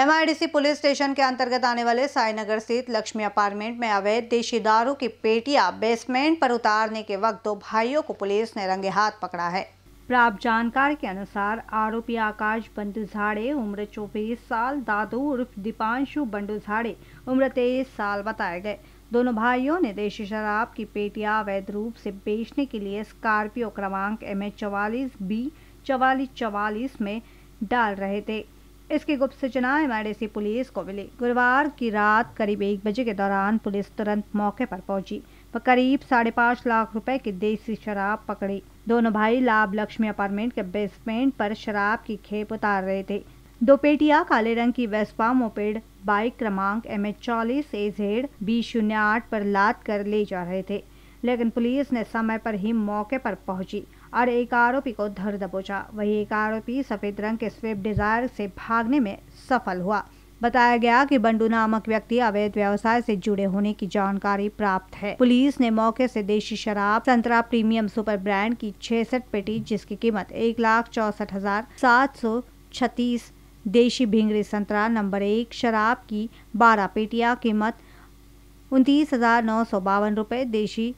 MIDC police station के अंतर्गत आने वाले साईनगर स्थित लक्ष्मी अपार्टमेंट में अवैध देशी दारू की पेटियां बेसमेंट पर उतारने के वक्त दो भाइयों को पुलिस ने रंगे हाथ पकड़ा है प्राप्त जानकारी के अनुसार आरोपी आकाश बंडू झाड़े उम्र चौबीस साल दादू उर्फ दीपांशु बंडू झाड़े उम्र तेईस साल बताए गए दोनों भाइयों ने देशी शराब की पेटियां अवैध रूप से बेचने के लिए स्कॉर्पियो क्रमांक एम एच चवालीस बी चवालीस चवालीस में डाल रहे थे इसकी गुप्त सूचना एम पुलिस को मिली गुरुवार की रात करीब एक बजे के दौरान पुलिस तुरंत मौके पर पहुंची व करीब साढ़े पाँच लाख रुपए की देसी शराब पकड़ी दोनों भाई लाभ लक्ष्मी अपार्टमेंट के बेसमेंट पर शराब की खेप उतार रहे थे दो पेटिया काले रंग की वेस्पा मोपेड बाइक क्रमांक एम एच चालीस ए जेड बी शून्य आठ पर लाद कर ले जा रहे थे लेकिन पुलिस ने समय पर ही मौके पर पहुंची और एक आरोपी को धर दबोचा वही एक आरोपी सफेद रंग के स्विफ्ट डिजायर से भागने में सफल हुआ बताया गया कि बंडू नामक व्यक्ति अवैध व्यवसाय से जुड़े होने की जानकारी प्राप्त है पुलिस ने मौके से देशी शराब संतरा प्रीमियम सुपर ब्रांड की छसठ पेटी जिसकी कीमत एक लाख चौसठ हजार सात सौ छत्तीस देशी भिंगरी संतरा नंबर एक शराब की बारह पेटियां कीमत उनतीस हजार नौ सौ बावन रूपए देशी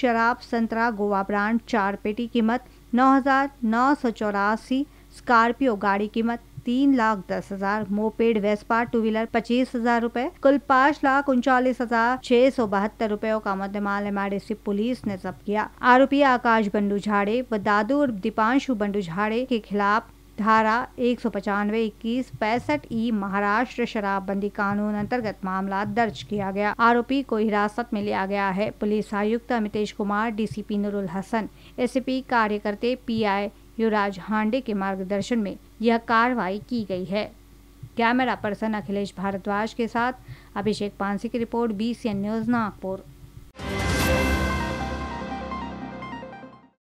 शराब संतरा गोवा ब्रांड चार पेटी कीमत नौ हज़ार नौ सौ चौरासी स्कॉर्पियो गाड़ी कीमत तीन लाख दस हजार मोपेड वेस्पा टू व्हीलर पच्चीस हजार रूपए कुल पाँच लाख उनचालीस हजार छह सौ बहत्तर रूपयों का मध्यमाल एमआरडीसी पुलिस ने जब्त किया आरोपी आकाश बंडू झाड़े व दादू और दीपांशु बंडू झाड़े के खिलाफ धारा एक सौ पचानवे इक्कीस पैंसठ ई महाराष्ट्र शराबबंदी कानून अंतर्गत मामला दर्ज किया गया आरोपी को हिरासत में लिया गया है पुलिस आयुक्त अमितेश कुमार डीसीपी नुरुल हसन एसपी कार्यकर्ते पीआई युवराज हांडे के मार्गदर्शन में यह कार्रवाई की गई है कैमरा पर्सन अखिलेश भारद्वाज के साथ अभिषेक पांसी की रिपोर्ट बी न्यूज नागपुर